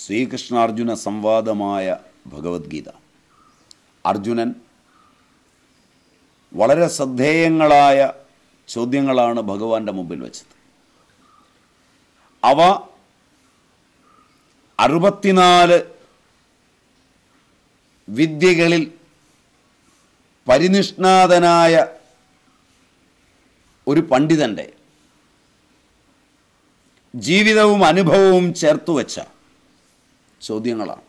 ശ്രീകൃഷ്ണാർജുന സംവാദമായ ഭഗവത്ഗീത അർജുനൻ വളരെ ശ്രദ്ധേയങ്ങളായ ചോദ്യങ്ങളാണ് ഭഗവാന്റെ മുമ്പിൽ വെച്ചത് അവ അറുപത്തിനാല് വിദ്യകളിൽ പരിനിഷ്ണാതനായ ഒരു പണ്ഡിതൻ്റെ ജീവിതവും അനുഭവവും ചേർത്തുവെച്ച ചോദ്യങ്ങളാണ്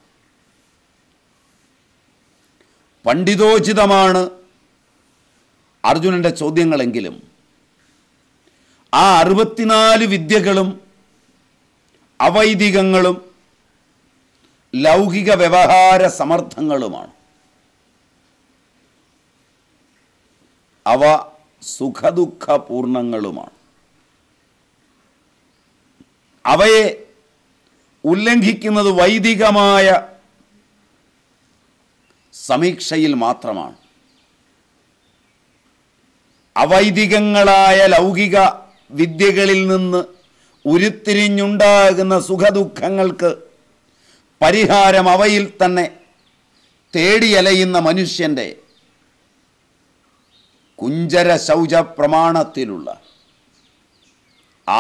പണ്ഡിതോചിതമാണ് അർജുനൻ്റെ ചോദ്യങ്ങളെങ്കിലും ആ അറുപത്തിനാല് വിദ്യകളും അവൈദികങ്ങളും ലൗകിക വ്യവഹാര സമർത്ഥങ്ങളുമാണ് അവ സുഖദുഃഖപൂർണങ്ങളുമാണ് അവയെ ഉല്ലംഘിക്കുന്നത് വൈദികമായ സമീക്ഷയിൽ മാത്രമാണ് അവൈദികങ്ങളായ ലൗകിക വിദ്യകളിൽ നിന്ന് ഉരുത്തിരിഞ്ഞുണ്ടാകുന്ന സുഖദുഃഖങ്ങൾക്ക് പരിഹാരം അവയിൽ തന്നെ തേടിയലയുന്ന മനുഷ്യൻ്റെ കുഞ്ചര ശൗച പ്രമാണത്തിലുള്ള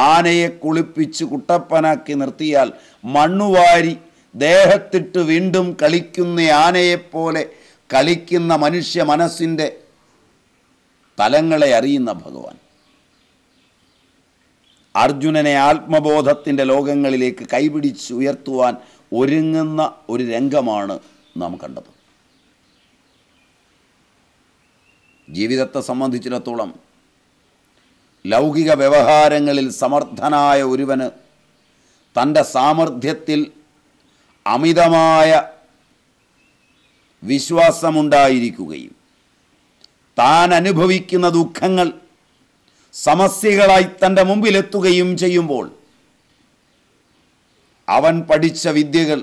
ആനയെ കുളിപ്പിച്ച് കുട്ടപ്പനാക്കി നിർത്തിയാൽ മണ്ണുവാരി ദേഹത്തിട്ട് വീണ്ടും കളിക്കുന്ന ആനയെപ്പോലെ കളിക്കുന്ന മനുഷ്യ മനസ്സിൻ്റെ തലങ്ങളെ അറിയുന്ന ഭഗവാൻ അർജുനനെ ആത്മബോധത്തിൻ്റെ ലോകങ്ങളിലേക്ക് കൈപിടിച്ച് ഉയർത്തുവാൻ ഒരുങ്ങുന്ന ഒരു രംഗമാണ് നാം കണ്ടത് ജീവിതത്തെ സംബന്ധിച്ചിടത്തോളം ലൗകിക വ്യവഹാരങ്ങളിൽ സമർത്ഥനായ ഒരുവന് തൻ്റെ സാമർഥ്യത്തിൽ അമിതമായ വിശ്വാസമുണ്ടായിരിക്കുകയും താൻ അനുഭവിക്കുന്ന ദുഃഖങ്ങൾ സമസ്യകളായി തൻ്റെ മുമ്പിലെത്തുകയും ചെയ്യുമ്പോൾ അവൻ പഠിച്ച വിദ്യകൾ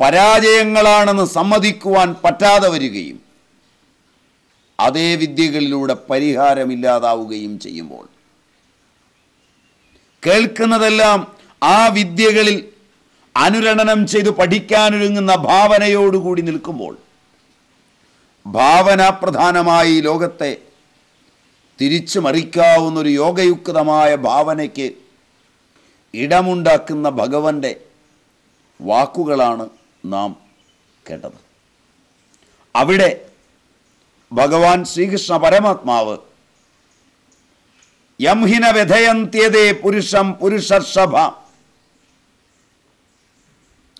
പരാജയങ്ങളാണെന്ന് സമ്മതിക്കുവാൻ പറ്റാതെ വരികയും അതേ വിദ്യകളിലൂടെ പരിഹാരമില്ലാതാവുകയും ചെയ്യുമ്പോൾ കേൾക്കുന്നതെല്ലാം ആ വിദ്യകളിൽ അനുരണനം ചെയ്ത് പഠിക്കാനൊരുങ്ങുന്ന ഭാവനയോടുകൂടി നിൽക്കുമ്പോൾ പ്രധാനമായി ലോകത്തെ തിരിച്ചു മറിക്കാവുന്ന ഒരു യോഗയുക്തമായ ഭാവനയ്ക്ക് ഇടമുണ്ടാക്കുന്ന ഭഗവന്റെ വാക്കുകളാണ് നാം കേട്ടത് അവിടെ ഭഗവാൻ ശ്രീകൃഷ്ണ പരമാത്മാവ് യംഹിന വ്യഥയന്ത്യതേ പുരുഷം പുരുഷർഷഭ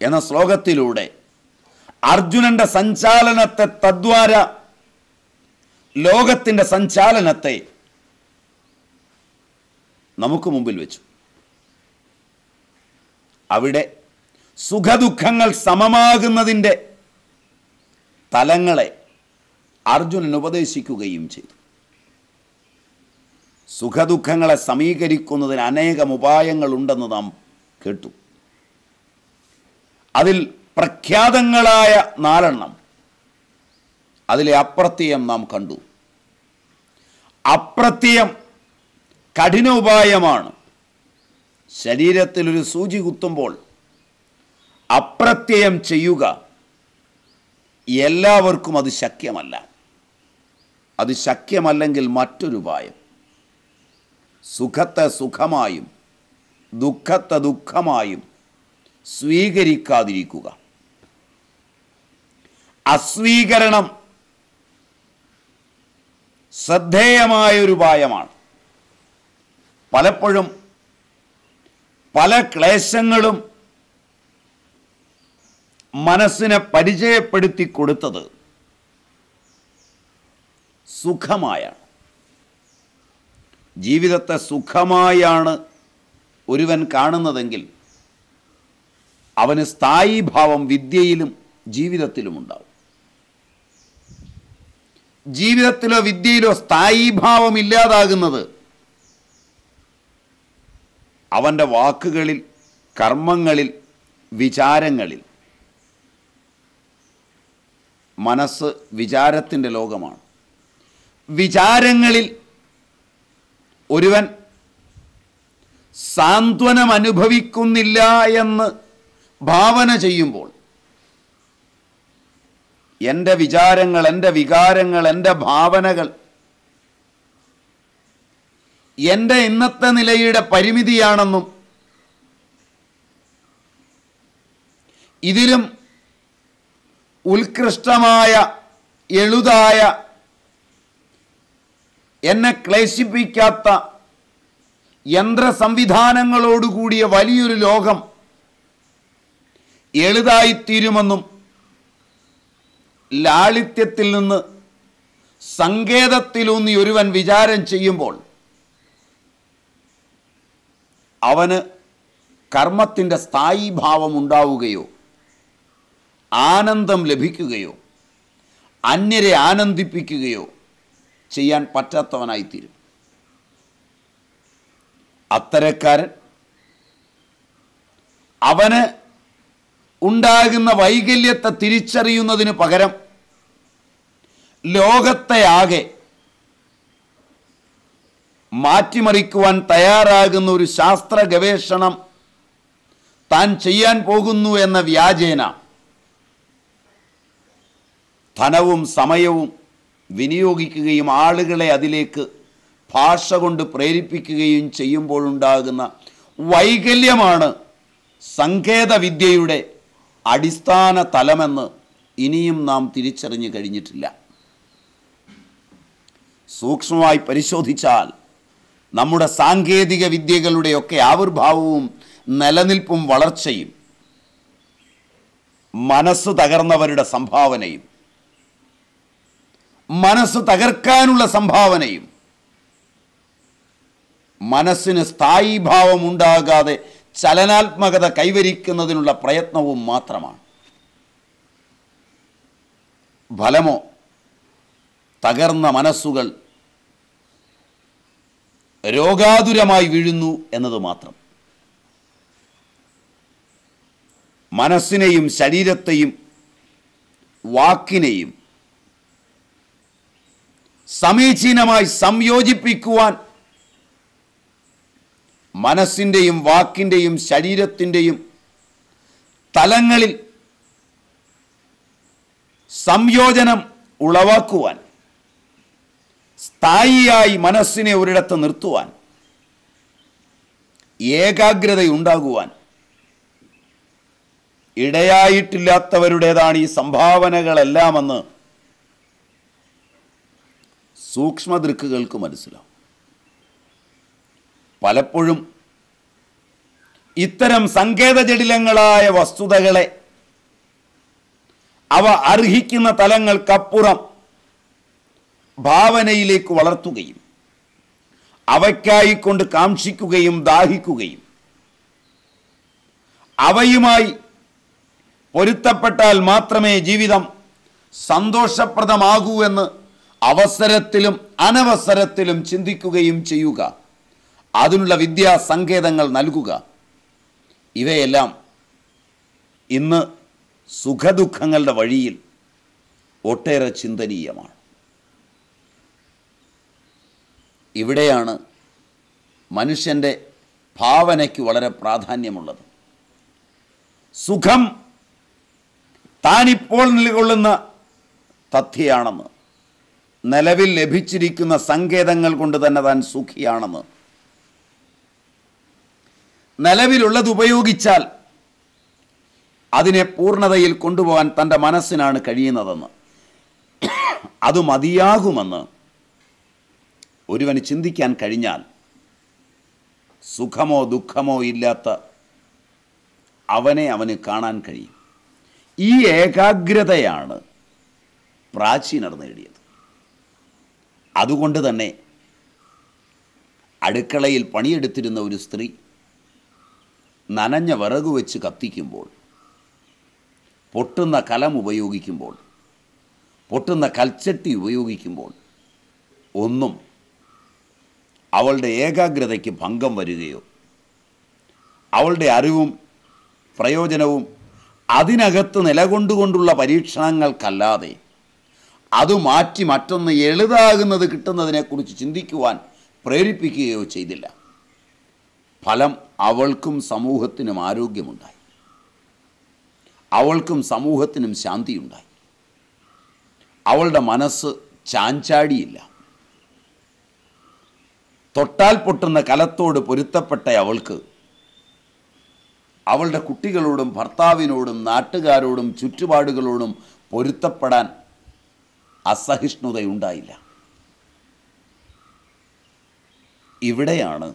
എന്ന ശ്ലോകത്തിലൂടെ അർജുനന്റെ സഞ്ചാലനത്തെ തദ്വാര ലോകത്തിൻ്റെ സഞ്ചാലനത്തെ നമുക്ക് മുമ്പിൽ വെച്ചു അവിടെ സുഖദുഃഖങ്ങൾ സമമാകുന്നതിൻ്റെ തലങ്ങളെ അർജുനൻ ഉപദേശിക്കുകയും ചെയ്തു സുഖദുഃഖങ്ങളെ സമീകരിക്കുന്നതിന് അനേകം ഉപായങ്ങളുണ്ടെന്ന് നാം കേട്ടു അതിൽ പ്രഖ്യാതങ്ങളായ നാലെണ്ണം അതിലെ അപ്രത്യം നാം കണ്ടു അപ്രത്യം കഠിന ഉപായമാണ് ശരീരത്തിലൊരു സൂചി കുത്തുമ്പോൾ അപ്രത്യം ചെയ്യുക എല്ലാവർക്കും അത് ശക്യമല്ല അത് ശക്യമല്ലെങ്കിൽ മറ്റൊരു സുഖത്തെ സുഖമായും ദുഃഖത്തെ ദുഃഖമായും സ്വീകരിക്കാതിരിക്കുക അസ്വീകരണം ശ്രദ്ധേയമായൊരു ഉപായമാണ് പലപ്പോഴും പല ക്ലേശങ്ങളും മനസ്സിനെ പരിചയപ്പെടുത്തി കൊടുത്തത് സുഖമായാണ് ജീവിതത്തെ സുഖമായാണ് ഒരുവൻ കാണുന്നതെങ്കിൽ അവന് സ്ഥായി ഭാവം വിദ്യയിലും ജീവിതത്തിലും ഉണ്ടാവും ജീവിതത്തിലോ വിദ്യയിലോ സ്ഥായി ഭാവം ഇല്ലാതാകുന്നത് അവൻ്റെ വാക്കുകളിൽ കർമ്മങ്ങളിൽ വിചാരങ്ങളിൽ മനസ്സ് വിചാരത്തിൻ്റെ ലോകമാണ് വിചാരങ്ങളിൽ ഒരുവൻ സാന്ത്വനം അനുഭവിക്കുന്നില്ല എന്ന് ഭാവന ചെയ്യുമ്പോൾ എൻ്റെ വിചാരങ്ങൾ എൻ്റെ വികാരങ്ങൾ എൻ്റെ ഭാവനകൾ എൻ്റെ ഇന്നത്തെ നിലയുടെ പരിമിതിയാണെന്നും ഇതിലും ഉത്കൃഷ്ടമായ എഴുതായ എന്നെ ക്ലേശിപ്പിക്കാത്ത യന്ത്ര സംവിധാനങ്ങളോടുകൂടിയ വലിയൊരു ലോകം എളുതായിത്തീരുമെന്നും ലാളിത്യത്തിൽ നിന്ന് സങ്കേതത്തിലൂന്നി ഒരുവൻ വിചാരം ചെയ്യുമ്പോൾ അവന് കർമ്മത്തിൻ്റെ ഭാവം ഉണ്ടാവുകയോ ആനന്ദം ലഭിക്കുകയോ അന്യരെ ആനന്ദിപ്പിക്കുകയോ ചെയ്യാൻ പറ്റാത്തവനായിത്തീരും അത്തരക്കാരൻ അവന് ഉണ്ടാകുന്ന വൈകല്യത്തെ തിരിച്ചറിയുന്നതിന് പകരം ലോകത്തെ ആകെ മാറ്റിമറിക്കുവാൻ തയ്യാറാകുന്ന ഒരു ശാസ്ത്ര ഗവേഷണം താൻ ചെയ്യാൻ പോകുന്നു എന്ന വ്യാജേന ധനവും സമയവും വിനിയോഗിക്കുകയും ആളുകളെ അതിലേക്ക് ഭാഷ കൊണ്ട് പ്രേരിപ്പിക്കുകയും ചെയ്യുമ്പോഴുണ്ടാകുന്ന വൈകല്യമാണ് സങ്കേതവിദ്യയുടെ അടിസ്ഥാന തലമെന്ന് ഇനിയും നാം തിരിച്ചറിഞ്ഞു കഴിഞ്ഞിട്ടില്ല സൂക്ഷ്മമായി പരിശോധിച്ചാൽ നമ്മുടെ സാങ്കേതിക വിദ്യകളുടെയൊക്കെ ആവിർഭാവവും നിലനിൽപ്പും വളർച്ചയും മനസ്സ് തകർന്നവരുടെ സംഭാവനയും മനസ്സ് തകർക്കാനുള്ള സംഭാവനയും മനസ്സിന് സ്ഥായി ഭാവം ഉണ്ടാകാതെ ചലനാത്മകത കൈവരിക്കുന്നതിനുള്ള പ്രയത്നവും മാത്രമാണ് ഫലമോ തകർന്ന മനസ്സുകൾ രോഗാതുരമായി വീഴുന്നു എന്നത് മാത്രം മനസ്സിനെയും ശരീരത്തെയും വാക്കിനെയും സമീചീനമായി സംയോജിപ്പിക്കുവാൻ മനസ്സിൻ്റെയും വാക്കിൻ്റെയും ശരീരത്തിൻ്റെയും തലങ്ങളിൽ സംയോജനം ഉളവാക്കുവാൻ സ്ഥായിയായി മനസ്സിനെ ഒരിടത്ത് നിർത്തുവാൻ ഏകാഗ്രതയുണ്ടാകുവാൻ ഇടയായിട്ടില്ലാത്തവരുടേതാണ് ഈ സംഭാവനകളെല്ലാമെന്ന് സൂക്ഷ്മദൃക്കുകൾക്ക് മനസ്സിലാവും പലപ്പോഴും ഇത്തരം സങ്കേതജടിലങ്ങളായ വസ്തുതകളെ അവ അർഹിക്കുന്ന തലങ്ങൾക്കപ്പുറം ഭാവനയിലേക്ക് വളർത്തുകയും അവയ്ക്കായിക്കൊണ്ട് കാക്ഷിക്കുകയും ദാഹിക്കുകയും അവയുമായി പൊരുത്തപ്പെട്ടാൽ മാത്രമേ ജീവിതം സന്തോഷപ്രദമാകൂ എന്ന് അവസരത്തിലും അനവസരത്തിലും ചിന്തിക്കുകയും ചെയ്യുക അതിനുള്ള വിദ്യാ സങ്കേതങ്ങൾ നൽകുക ഇവയെല്ലാം ഇന്ന് സുഖദുഃഖങ്ങളുടെ വഴിയിൽ ഒട്ടേറെ ചിന്തനീയമാണ് ഇവിടെയാണ് മനുഷ്യൻ്റെ ഭാവനയ്ക്ക് വളരെ പ്രാധാന്യമുള്ളത് സുഖം താനിപ്പോൾ നിലകൊള്ളുന്ന തഥ്യയാണെന്ന് നിലവിൽ ലഭിച്ചിരിക്കുന്ന സങ്കേതങ്ങൾ കൊണ്ട് തന്നെ താൻ സുഖിയാണെന്ന് നിലവിലുള്ളത് ഉപയോഗിച്ചാൽ അതിനെ പൂർണ്ണതയിൽ കൊണ്ടുപോകാൻ തൻ്റെ മനസ്സിനാണ് കഴിയുന്നതെന്ന് അത് മതിയാകുമെന്ന് ഒരുവന് ചിന്തിക്കാൻ കഴിഞ്ഞാൽ സുഖമോ ദുഃഖമോ ഇല്ലാത്ത അവനെ അവന് കാണാൻ കഴിയും ഈ ഏകാഗ്രതയാണ് പ്രാചീനർ നേടിയത് അതുകൊണ്ട് തന്നെ അടുക്കളയിൽ പണിയെടുത്തിരുന്ന ഒരു സ്ത്രീ നനഞ്ഞ വിറക് വെച്ച് കത്തിക്കുമ്പോൾ പൊട്ടുന്ന കലം ഉപയോഗിക്കുമ്പോൾ പൊട്ടുന്ന കൽച്ചട്ടി ഉപയോഗിക്കുമ്പോൾ ഒന്നും അവളുടെ ഏകാഗ്രതയ്ക്ക് ഭംഗം വരികയോ അവളുടെ അറിവും പ്രയോജനവും അതിനകത്ത് നിലകൊണ്ടുകൊണ്ടുള്ള പരീക്ഷണങ്ങൾക്കല്ലാതെ അത് മാറ്റി മറ്റൊന്ന് എളുതാകുന്നത് കിട്ടുന്നതിനെക്കുറിച്ച് ചിന്തിക്കുവാൻ പ്രേരിപ്പിക്കുകയോ ചെയ്തില്ല ഫലം അവൾക്കും സമൂഹത്തിനും ആരോഗ്യമുണ്ടായി അവൾക്കും സമൂഹത്തിനും ശാന്തിയുണ്ടായി അവളുടെ മനസ്സ് ചാഞ്ചാടിയില്ല തൊട്ടാൽ പൊട്ടുന്ന കലത്തോട് പൊരുത്തപ്പെട്ട അവൾക്ക് അവളുടെ കുട്ടികളോടും ഭർത്താവിനോടും നാട്ടുകാരോടും ചുറ്റുപാടുകളോടും പൊരുത്തപ്പെടാൻ അസഹിഷ്ണുതയുണ്ടായില്ല ഇവിടെയാണ്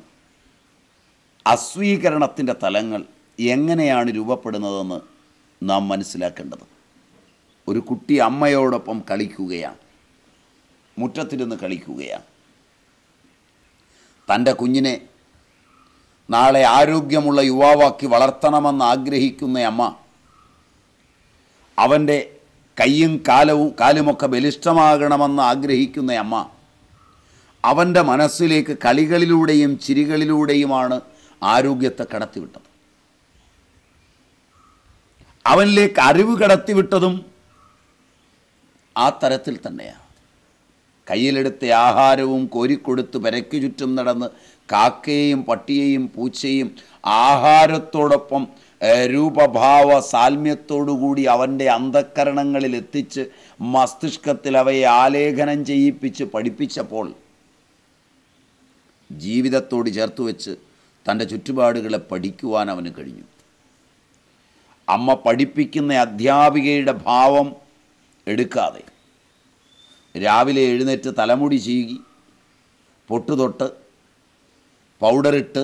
അസ്വീകരണത്തിൻ്റെ തലങ്ങൾ എങ്ങനെയാണ് രൂപപ്പെടുന്നതെന്ന് നാം മനസ്സിലാക്കേണ്ടത് ഒരു കുട്ടി അമ്മയോടൊപ്പം കളിക്കുകയാണ് മുറ്റത്തിരുന്ന് കളിക്കുകയാണ് തൻ്റെ കുഞ്ഞിനെ നാളെ ആരോഗ്യമുള്ള യുവാവാക്കി വളർത്തണമെന്ന് ആഗ്രഹിക്കുന്ന അമ്മ അവൻ്റെ കയ്യും കാലവും കാലുമൊക്കെ ബലിഷ്ടമാകണമെന്ന് ആഗ്രഹിക്കുന്ന അമ്മ അവൻ്റെ മനസ്സിലേക്ക് കളികളിലൂടെയും ചിരികളിലൂടെയുമാണ് ആരോഗ്യത്തെ കടത്തിവിട്ടത് അവനിലേക്ക് അറിവ് കടത്തിവിട്ടതും ആ തരത്തിൽ തന്നെയാണ് കയ്യിലെടുത്ത ആഹാരവും കോരിക്കൊടുത്ത് പെരക്കു ചുറ്റും നടന്ന് കാക്കയെയും പട്ടിയെയും പൂച്ചയും ആഹാരത്തോടൊപ്പം രൂപഭാവ സാൽമ്യത്തോടുകൂടി അവൻ്റെ അന്ധക്കരണങ്ങളിൽ എത്തിച്ച് മസ്തിഷ്കത്തിൽ അവയെ ആലേഖനം ചെയ്യിപ്പിച്ച് പഠിപ്പിച്ചപ്പോൾ ജീവിതത്തോട് ചേർത്ത് വെച്ച് തൻ്റെ ചുറ്റുപാടുകളെ പഠിക്കുവാൻ അവന് കഴിഞ്ഞു അമ്മ പഠിപ്പിക്കുന്ന അധ്യാപികയുടെ ഭാവം എടുക്കാതെ രാവിലെ എഴുന്നേറ്റ് തലമുടി ചെയ്യുകി പൊട്ടുതൊട്ട് പൗഡറിട്ട്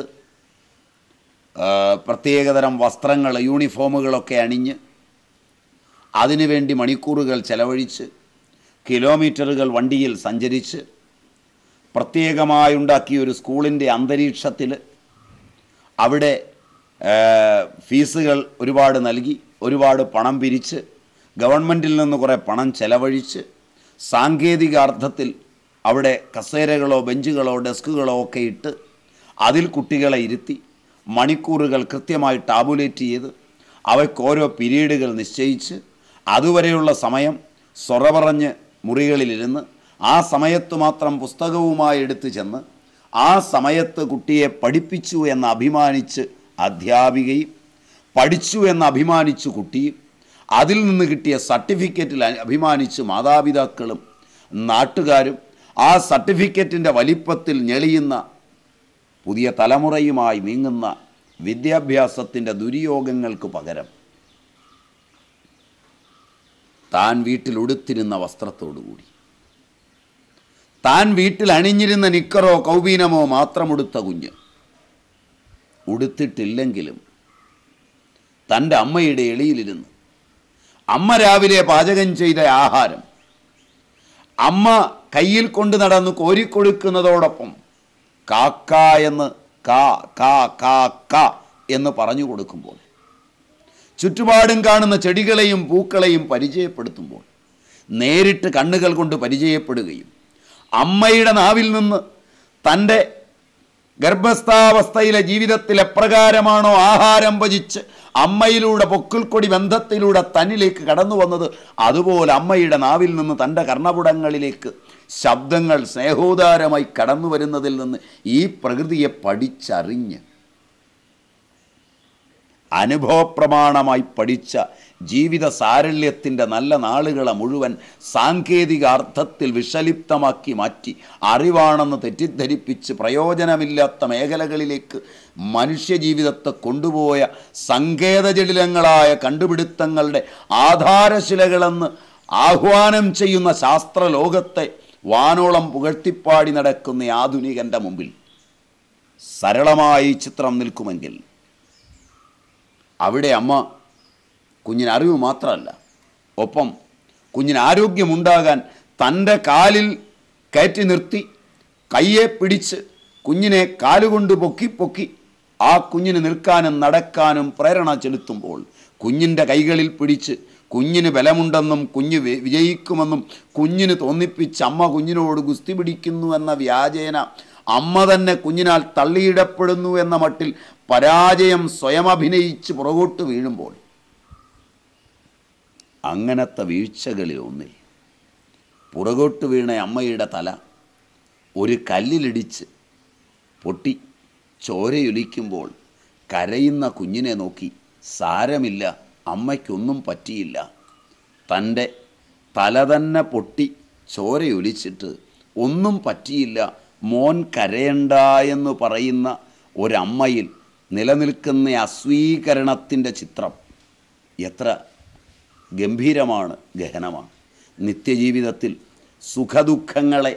പ്രത്യേകതരം വസ്ത്രങ്ങൾ യൂണിഫോമുകളൊക്കെ അണിഞ്ഞ് അതിനുവേണ്ടി മണിക്കൂറുകൾ ചെലവഴിച്ച് കിലോമീറ്ററുകൾ വണ്ടിയിൽ സഞ്ചരിച്ച് പ്രത്യേകമായുണ്ടാക്കിയ ഒരു സ്കൂളിൻ്റെ അന്തരീക്ഷത്തിൽ അവിടെ ഫീസുകൾ ഒരുപാട് നൽകി ഒരുപാട് പണം പിരിച്ച് ഗവൺമെൻറ്റിൽ നിന്ന് കുറേ പണം ചെലവഴിച്ച് സാങ്കേതിക അർത്ഥത്തിൽ അവിടെ കസേരകളോ ബെഞ്ചുകളോ ഡെസ്കുകളോ ഒക്കെ ഇട്ട് അതിൽ കുട്ടികളെ ഇരുത്തി മണിക്കൂറുകൾ കൃത്യമായി ടാബുലേറ്റ് ചെയ്ത് അവയ്ക്ക് ഓരോ പീരീഡുകൾ നിശ്ചയിച്ച് അതുവരെയുള്ള സമയം സൊറ മുറികളിലിരുന്ന് ആ സമയത്ത് മാത്രം പുസ്തകവുമായി എടുത്തു ചെന്ന് ആ സമയത്ത് കുട്ടിയെ പഠിപ്പിച്ചു എന്ന് അഭിമാനിച്ച് അധ്യാപികയും പഠിച്ചു എന്ന് അഭിമാനിച്ചു കുട്ടിയും അതിൽ നിന്ന് കിട്ടിയ സർട്ടിഫിക്കറ്റിൽ അഭിമാനിച്ച് മാതാപിതാക്കളും നാട്ടുകാരും ആ സർട്ടിഫിക്കറ്റിൻ്റെ വലിപ്പത്തിൽ ഞെളിയുന്ന പുതിയ തലമുറയുമായി നീങ്ങുന്ന വിദ്യാഭ്യാസത്തിൻ്റെ ദുര്യോഗങ്ങൾക്ക് പകരം താൻ വീട്ടിലുടുത്തിരുന്ന വസ്ത്രത്തോടുകൂടി താൻ വീട്ടിൽ അണിഞ്ഞിരുന്ന നിക്കറോ കൗബീനമോ മാത്രം ഉടുത്ത കുഞ്ഞ് ഉടുത്തിട്ടില്ലെങ്കിലും തൻ്റെ അമ്മയുടെ എളിയിലിരുന്ന് അമ്മ രാവിലെ പാചകം ചെയ്ത ആഹാരം അമ്മ കയ്യിൽ കൊണ്ട് നടന്ന് കോരിക്കൊടുക്കുന്നതോടൊപ്പം കാക്ക എന്ന് കാ കാ കാ കാ എന്ന് പറഞ്ഞു കൊടുക്കുമ്പോൾ ചുറ്റുപാടും കാണുന്ന ചെടികളെയും പൂക്കളെയും പരിചയപ്പെടുത്തുമ്പോൾ നേരിട്ട് കണ്ണുകൾ കൊണ്ട് പരിചയപ്പെടുകയും അമ്മയുടെ നാവിൽ നിന്ന് തൻ്റെ ഗർഭസ്ഥാവസ്ഥയിലെ ജീവിതത്തിൽ എപ്രകാരമാണോ ആഹാരം ഭജിച്ച് അമ്മയിലൂടെ പൊക്കിൾക്കൊടി ബന്ധത്തിലൂടെ തന്നിലേക്ക് കടന്നു വന്നത് അതുപോലെ അമ്മയുടെ നാവിൽ നിന്ന് തൻ്റെ കർണപുടങ്ങളിലേക്ക് ശബ്ദങ്ങൾ സ്നേഹോദാരമായി കടന്നു വരുന്നതിൽ നിന്ന് ഈ പ്രകൃതിയെ പഠിച്ചറിഞ്ഞ് അനുഭവപ്രമാണമായി പഠിച്ച ജീവിത സാരല്യത്തിൻ്റെ നല്ല നാളുകളെ മുഴുവൻ സാങ്കേതിക അർത്ഥത്തിൽ വിഷലിപ്തമാക്കി മാറ്റി അറിവാണെന്ന് തെറ്റിദ്ധരിപ്പിച്ച് പ്രയോജനമില്ലാത്ത മേഖലകളിലേക്ക് മനുഷ്യജീവിതത്തെ കൊണ്ടുപോയ സങ്കേതജടിലങ്ങളായ കണ്ടുപിടുത്തങ്ങളുടെ ആധാരശിലകളെന്ന് ആഹ്വാനം ചെയ്യുന്ന ശാസ്ത്രലോകത്തെ വാനോളം പുകഴ്ത്തിപ്പാടി നടക്കുന്ന ആധുനികൻ്റെ മുമ്പിൽ സരളമായി ചിത്രം നിൽക്കുമെങ്കിൽ അവിടെ അമ്മ കുഞ്ഞിന് അറിവ് മാത്രമല്ല ഒപ്പം കുഞ്ഞിന് ആരോഗ്യമുണ്ടാകാൻ തൻ്റെ കാലിൽ കയറ്റി നിർത്തി കയ്യെ പിടിച്ച് കുഞ്ഞിനെ കാലുകൊണ്ട് പൊക്കി പൊക്കി ആ കുഞ്ഞിന് നിൽക്കാനും നടക്കാനും പ്രേരണ ചെലുത്തുമ്പോൾ കുഞ്ഞിൻ്റെ കൈകളിൽ പിടിച്ച് കുഞ്ഞിന് ബലമുണ്ടെന്നും കുഞ്ഞ് വിജയിക്കുമെന്നും കുഞ്ഞിന് തോന്നിപ്പിച്ച് അമ്മ കുഞ്ഞിനോട് ഗുസ്തി പിടിക്കുന്നു എന്ന വ്യാജേന അമ്മ തന്നെ കുഞ്ഞിനാൽ തള്ളിയിടപ്പെടുന്നു എന്ന മട്ടിൽ പരാജയം സ്വയം അഭിനയിച്ച് പുറകോട്ട് വീഴുമ്പോൾ അങ്ങനത്തെ വീഴ്ചകളിൽ ഒന്നിൽ പുറകോട്ട് വീണ അമ്മയുടെ തല ഒരു കല്ലിലിടിച്ച് പൊട്ടി ചോരയൊലിക്കുമ്പോൾ കരയുന്ന കുഞ്ഞിനെ നോക്കി സാരമില്ല അമ്മയ്ക്കൊന്നും പറ്റിയില്ല തൻ്റെ തല തന്നെ പൊട്ടി ചോരയൊലിച്ചിട്ട് ഒന്നും പറ്റിയില്ല മോൻ കരയണ്ട എന്ന് പറയുന്ന ഒരമ്മയിൽ നിലനിൽക്കുന്ന അസ്വീകരണത്തിൻ്റെ ചിത്രം എത്ര ഗംഭീരമാണ് ഗഹനമാണ് നിത്യജീവിതത്തിൽ സുഖദുഃഖങ്ങളെ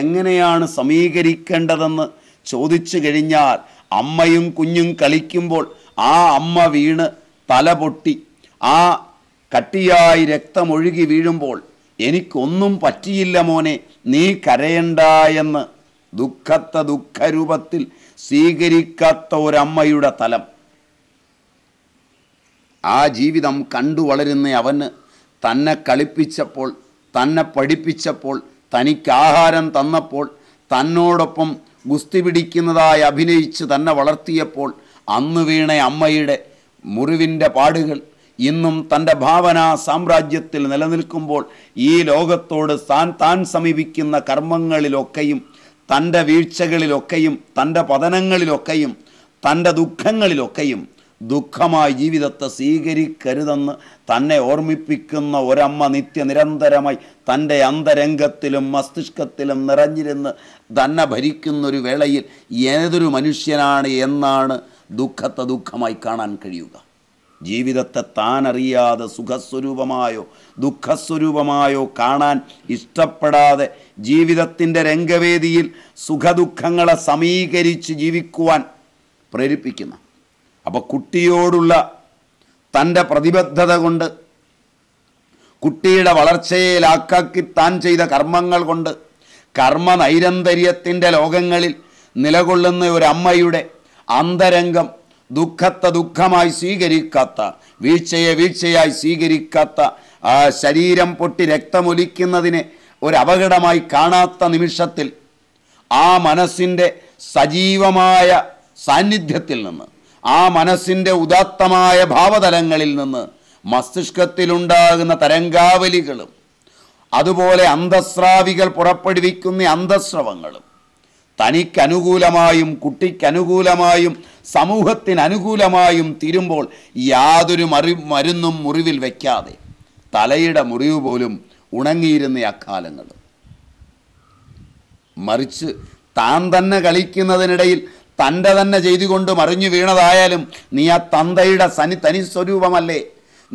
എങ്ങനെയാണ് സമീകരിക്കേണ്ടതെന്ന് ചോദിച്ചു കഴിഞ്ഞാൽ അമ്മയും കുഞ്ഞും കളിക്കുമ്പോൾ ആ അമ്മ വീണ് തല പൊട്ടി ആ കട്ടിയായി രക്തമൊഴുകി വീഴുമ്പോൾ എനിക്കൊന്നും പറ്റിയില്ല മോനെ നീ കരയണ്ട എന്ന് ദുഃഖത്തെ ദുഃഖരൂപത്തിൽ സ്വീകരിക്കാത്ത ഒരമ്മയുടെ തലം ആ ജീവിതം കണ്ടു വളരുന്ന അവന് തന്നെ കളിപ്പിച്ചപ്പോൾ തന്നെ പഠിപ്പിച്ചപ്പോൾ തനിക്ക് ആഹാരം തന്നപ്പോൾ തന്നോടൊപ്പം ഗുസ്തി പിടിക്കുന്നതായി അഭിനയിച്ച് തന്നെ വളർത്തിയപ്പോൾ അന്ന് വീണ അമ്മയുടെ മുറിവിൻ്റെ പാടുകൾ ഇന്നും തൻ്റെ ഭാവന സാമ്രാജ്യത്തിൽ നിലനിൽക്കുമ്പോൾ ഈ ലോകത്തോട് താൻ താൻ സമീപിക്കുന്ന കർമ്മങ്ങളിലൊക്കെയും തൻ്റെ വീഴ്ചകളിലൊക്കെയും തൻ്റെ പതനങ്ങളിലൊക്കെയും തൻ്റെ ദുഃഖങ്ങളിലൊക്കെയും ദുഃഖമായി ജീവിതത്തെ സ്വീകരിക്കരുതെന്ന് തന്നെ ഓർമ്മിപ്പിക്കുന്ന ഒരമ്മ നിത്യനിരന്തരമായി തൻ്റെ അന്തരംഗത്തിലും മസ്തിഷ്കത്തിലും നിറഞ്ഞിരുന്ന് തന്നെ ഭരിക്കുന്നൊരു വേളയിൽ ഏതൊരു മനുഷ്യനാണ് എന്നാണ് ദുഃഖത്തെ ദുഃഖമായി കാണാൻ കഴിയുക ജീവിതത്തെ താനറിയാതെ സുഖസ്വരൂപമായോ ദുഃഖസ്വരൂപമായോ കാണാൻ ഇഷ്ടപ്പെടാതെ ജീവിതത്തിൻ്റെ രംഗവേദിയിൽ സുഖദുഃഖങ്ങളെ സമീകരിച്ച് ജീവിക്കുവാൻ പ്രേരിപ്പിക്കുന്നു അപ്പോൾ കുട്ടിയോടുള്ള തൻ്റെ പ്രതിബദ്ധത കൊണ്ട് കുട്ടിയുടെ വളർച്ചയെ ലാക്കാക്കി താൻ ചെയ്ത കർമ്മങ്ങൾ കൊണ്ട് കർമ്മ നൈരന്തര്യത്തിൻ്റെ ലോകങ്ങളിൽ നിലകൊള്ളുന്ന ഒരു അമ്മയുടെ അന്തരംഗം ദുഃഖത്തെ ദുഃഖമായി സ്വീകരിക്കാത്ത വീഴ്ചയെ വീഴ്ചയായി സ്വീകരിക്കാത്ത ആ ശരീരം പൊട്ടി രക്തമൊലിക്കുന്നതിനെ ഒരപകടമായി കാണാത്ത നിമിഷത്തിൽ ആ മനസ്സിൻ്റെ സജീവമായ സാന്നിധ്യത്തിൽ നിന്ന് ആ മനസ്സിൻ്റെ ഉദാത്തമായ ഭാവതലങ്ങളിൽ നിന്ന് മസ്തിഷ്കത്തിലുണ്ടാകുന്ന തരംഗാവലികളും അതുപോലെ അന്തസ്രാവികൾ പുറപ്പെടുവിക്കുന്ന അന്തസ്രവങ്ങളും തനിക്കനുകൂലമായും കുട്ടിക്കനുകൂലമായും സമൂഹത്തിനനുകൂലമായും തീരുമ്പോൾ യാതൊരു മറി മരുന്നും മുറിവിൽ വയ്ക്കാതെ തലയുടെ മുറിവ് പോലും ഉണങ്ങിയിരുന്ന അക്കാലങ്ങൾ മറിച്ച് താൻ തന്നെ കളിക്കുന്നതിനിടയിൽ തൻ്റെ തന്നെ ചെയ്തുകൊണ്ട് മറിഞ്ഞു വീണതായാലും നീ ആ തന്തയുടെ സനി തനി സ്വരൂപമല്ലേ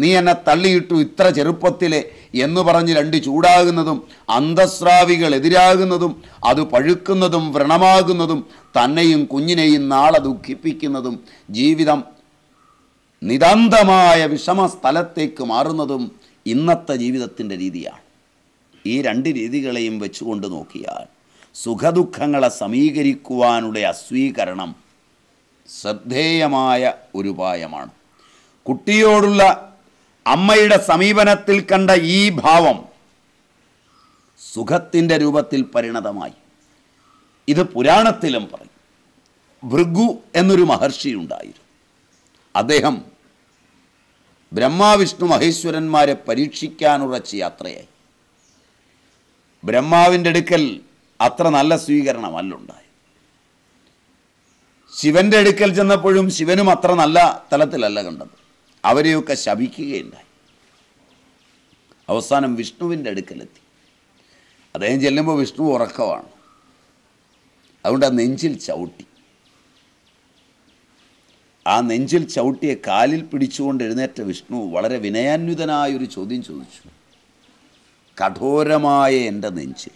നീ എന്നെ തള്ളിയിട്ടു ഇത്ര ചെറുപ്പത്തിലെ എന്ന് പറഞ്ഞ് രണ്ട് ചൂടാകുന്നതും അന്തസ്രാവികൾ എതിരാകുന്നതും അത് പഴുക്കുന്നതും വ്രണമാകുന്നതും തന്നെയും കുഞ്ഞിനെയും നാളെ ദുഃഖിപ്പിക്കുന്നതും ജീവിതം നിതാന്തമായ വിഷമ സ്ഥലത്തേക്ക് മാറുന്നതും ഇന്നത്തെ ജീവിതത്തിൻ്റെ രീതിയാണ് ഈ രണ്ട് രീതികളെയും വെച്ചുകൊണ്ട് നോക്കിയാൽ സുഖദുഃഖങ്ങളെ സമീകരിക്കുവാനുള്ള അസ്വീകരണം ശ്രദ്ധേയമായ ഒരു ഉപായമാണ് കുട്ടിയോടുള്ള അമ്മയുടെ സമീപനത്തിൽ കണ്ട ഈ ഭാവം സുഖത്തിൻ്റെ രൂപത്തിൽ പരിണതമായി ഇത് പുരാണത്തിലും പറയും ഭൃഗു എന്നൊരു മഹർഷി ഉണ്ടായിരുന്നു അദ്ദേഹം ബ്രഹ്മാവിഷ്ണു മഹേശ്വരന്മാരെ പരീക്ഷിക്കാനുറച്ച യാത്രയായി ബ്രഹ്മാവിൻ്റെ അടുക്കൽ അത്ര നല്ല സ്വീകരണമല്ല ഉണ്ടായത് ശിവൻ്റെ അടുക്കൽ ചെന്നപ്പോഴും ശിവനും അത്ര നല്ല തലത്തിലല്ല കണ്ടത് അവരെയൊക്കെ ശപിക്കുകയുണ്ടായി അവസാനം വിഷ്ണുവിൻ്റെ അടുക്കലെത്തി അദ്ദേഹം ചെല്ലുമ്പോൾ വിഷ്ണു ഉറക്കമാണ് അതുകൊണ്ട് ആ നെഞ്ചിൽ ചവിട്ടി ആ നെഞ്ചിൽ ചവിട്ടിയെ കാലിൽ പിടിച്ചുകൊണ്ട് എഴുന്നേറ്റ വിഷ്ണു വളരെ വിനയാന്വിതനായൊരു ചോദ്യം ചോദിച്ചു കഠോരമായ എൻ്റെ നെഞ്ചിൽ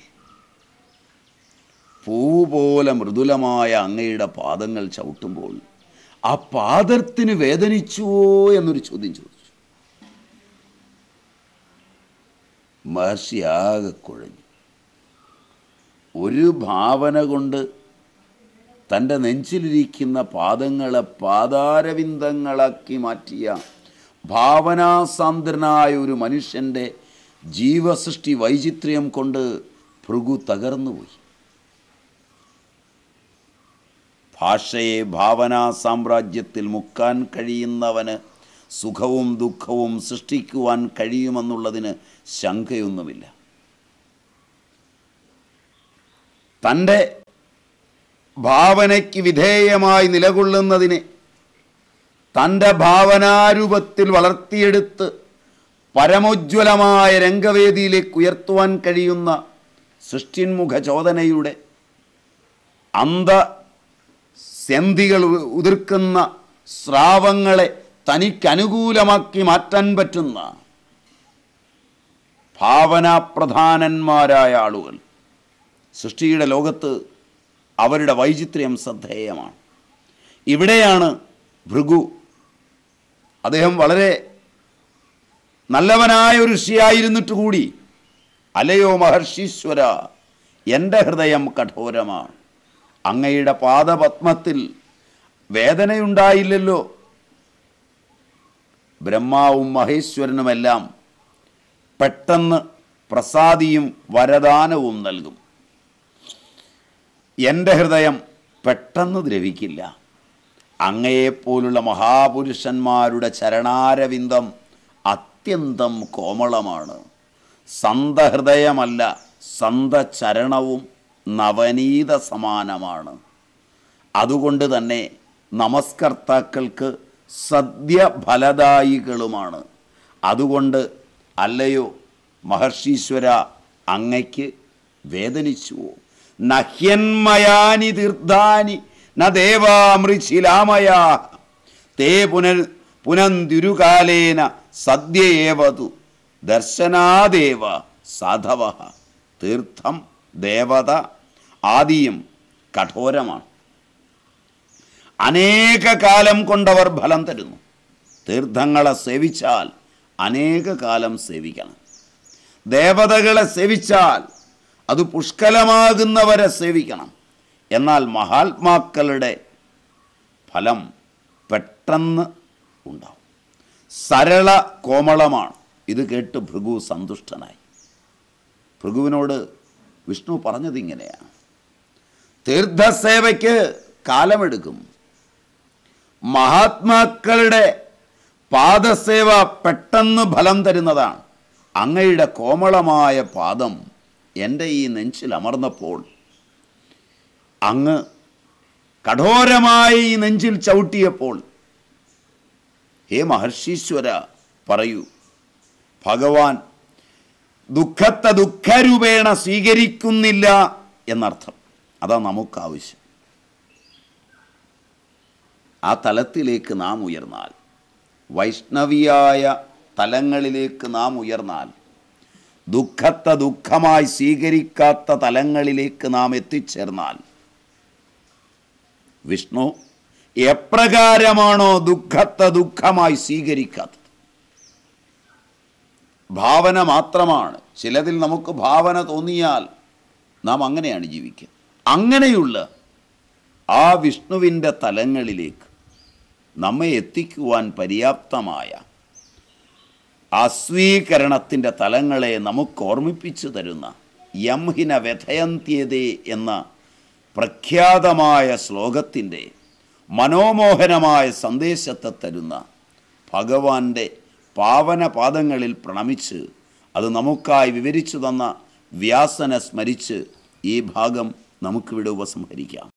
പൂ പോലെ മൃദുലമായ അങ്ങയുടെ പാദങ്ങൾ ചവിട്ടുമ്പോൾ ആ പാദത്തിന് വേദനിച്ചുവോ എന്നൊരു ചോദ്യം ചോദിച്ചു മഹർഷി ആകെ കുഴഞ്ഞു ഒരു ഭാവന കൊണ്ട് തൻ്റെ നെഞ്ചിലിരിക്കുന്ന പാദങ്ങളെ പാദാരവിന്ദങ്ങളാക്കി മാറ്റിയ ഭാവനാസാന്ദ്രനായ ഒരു മനുഷ്യൻ്റെ ജീവസൃഷ്ടി വൈചിത്ര്യം കൊണ്ട് ഭൃഗു തകർന്നുപോയി ഭാഷയെ ഭാവനാ സാമ്രാജ്യത്തിൽ മുക്കാൻ കഴിയുന്നവന് സുഖവും ദുഃഖവും സൃഷ്ടിക്കുവാൻ കഴിയുമെന്നുള്ളതിന് ശങ്കയൊന്നുമില്ല തൻ്റെ ഭാവനയ്ക്ക് വിധേയമായി നിലകൊള്ളുന്നതിനെ തൻ്റെ ഭാവനാരൂപത്തിൽ വളർത്തിയെടുത്ത് പരമോജ്വലമായ രംഗവേദിയിലേക്ക് ഉയർത്തുവാൻ കഴിയുന്ന സൃഷ്ടിന്മുഖ ചോദനയുടെ അന്ത സന്ധികൾ ഉതിർക്കുന്ന സ്രാവങ്ങളെ തനിക്കനുകൂലമാക്കി മാറ്റാൻ പറ്റുന്ന ഭാവനാപ്രധാനന്മാരായ ആളുകൾ സൃഷ്ടിയുടെ ലോകത്ത് അവരുടെ വൈചിത്ര്യം ശ്രദ്ധേയമാണ് ഇവിടെയാണ് ഭൃഗു അദ്ദേഹം വളരെ നല്ലവനായ ഒരു ഋഷിയായിരുന്നിട്ട് കൂടി അലയോ മഹർഷീശ്വര എൻ്റെ ഹൃദയം കഠോരമാണ് അങ്ങയുടെ പാദപത്മത്തിൽ വേദനയുണ്ടായില്ലല്ലോ ബ്രഹ്മാവും മഹേശ്വരനുമെല്ലാം പെട്ടെന്ന് പ്രസാദിയും വരദാനവും നൽകും എൻ്റെ ഹൃദയം പെട്ടെന്ന് ദ്രവിക്കില്ല അങ്ങയെപ്പോലുള്ള മഹാപുരുഷന്മാരുടെ ചരണാരവിന്ദം അത്യന്തം കോമളമാണ് സന്തഹൃദയമല്ല സന്തചരണവും നവനീത സമാനമാണ് അതുകൊണ്ട് തന്നെ നമസ്കർത്താക്കൾക്ക് സദ്യ ഫലദായികളുമാണ് അതുകൊണ്ട് അല്ലയോ മഹർഷീശ്വര അങ്ങയ്ക്ക് വേദനിച്ചുവോ നഹ്യന്മയാനി തീർത്ഥാനി ന തേ പുനർ പുനന്തിരുകാലേന സദ്യയേവതു ദർശനാദേവ സാധവ തീർത്ഥം ദേവത ആദിയും കഠോരമാണ് അനേക കാലം കൊണ്ടവർ ഫലം തരുന്നു തീർത്ഥങ്ങളെ സേവിച്ചാൽ അനേക കാലം സേവിക്കണം ദേവതകളെ സേവിച്ചാൽ അത് പുഷ്കലമാകുന്നവരെ സേവിക്കണം എന്നാൽ മഹാത്മാക്കളുടെ ഫലം പെട്ടെന്ന് ഉണ്ടാവും സരള കോമളമാണ് ഇത് കേട്ട് ഭൃഗു സന്തുഷ്ടനായി ഭൃഗുവിനോട് വിഷ്ണു പറഞ്ഞത് ഇങ്ങനെയാണ് തീർത്ഥസേവയ്ക്ക് കാലമെടുക്കും മഹാത്മാക്കളുടെ പാദസേവ പെട്ടെന്ന് ഫലം തരുന്നതാണ് അങ്ങയുടെ കോമളമായ പാദം എൻ്റെ ഈ നെഞ്ചിൽ അമർന്നപ്പോൾ അങ്ങ് കഠോരമായി ഈ നെഞ്ചിൽ ചവിട്ടിയപ്പോൾ ഹേ മഹർഷീശ്വര പറയൂ ഭഗവാൻ ദുഃഖത്തെ ദുഃഖരൂപേണ സ്വീകരിക്കുന്നില്ല എന്നർത്ഥം അതാ നമുക്ക് ആവശ്യം ആ തലത്തിലേക്ക് നാം ഉയർന്നാൽ വൈഷ്ണവിയായ തലങ്ങളിലേക്ക് നാം ഉയർന്നാൽ ദുഃഖത്തെ ദുഃഖമായി സ്വീകരിക്കാത്ത തലങ്ങളിലേക്ക് നാം എത്തിച്ചേർന്നാൽ വിഷ്ണു എപ്രകാരമാണോ ദുഃഖത്തെ ദുഃഖമായി സ്വീകരിക്കാത്തത് ഭാവന മാത്രമാണ് ചിലതിൽ നമുക്ക് ഭാവന തോന്നിയാൽ നാം അങ്ങനെയാണ് ജീവിക്കുക അങ്ങനെയുള്ള ആ വിഷ്ണുവിൻ്റെ തലങ്ങളിലേക്ക് നമ്മെ എത്തിക്കുവാൻ പര്യാപ്തമായ അസ്വീകരണത്തിൻ്റെ തലങ്ങളെ നമുക്ക് ഓർമ്മിപ്പിച്ചു തരുന്ന യംഹിന വ്യഥയന്ത്യതേ എന്ന പ്രഖ്യാതമായ ശ്ലോകത്തിൻ്റെ മനോമോഹനമായ സന്ദേശത്തെ തരുന്ന ഭഗവാന്റെ പാവന പാദങ്ങളിൽ പ്രണമിച്ച് അത് നമുക്കായി വിവരിച്ചു തന്ന വ്യാസനെ സ്മരിച്ച് ഈ ഭാഗം നമുക്കിവിടെ ഉപസംഹരിക്കാം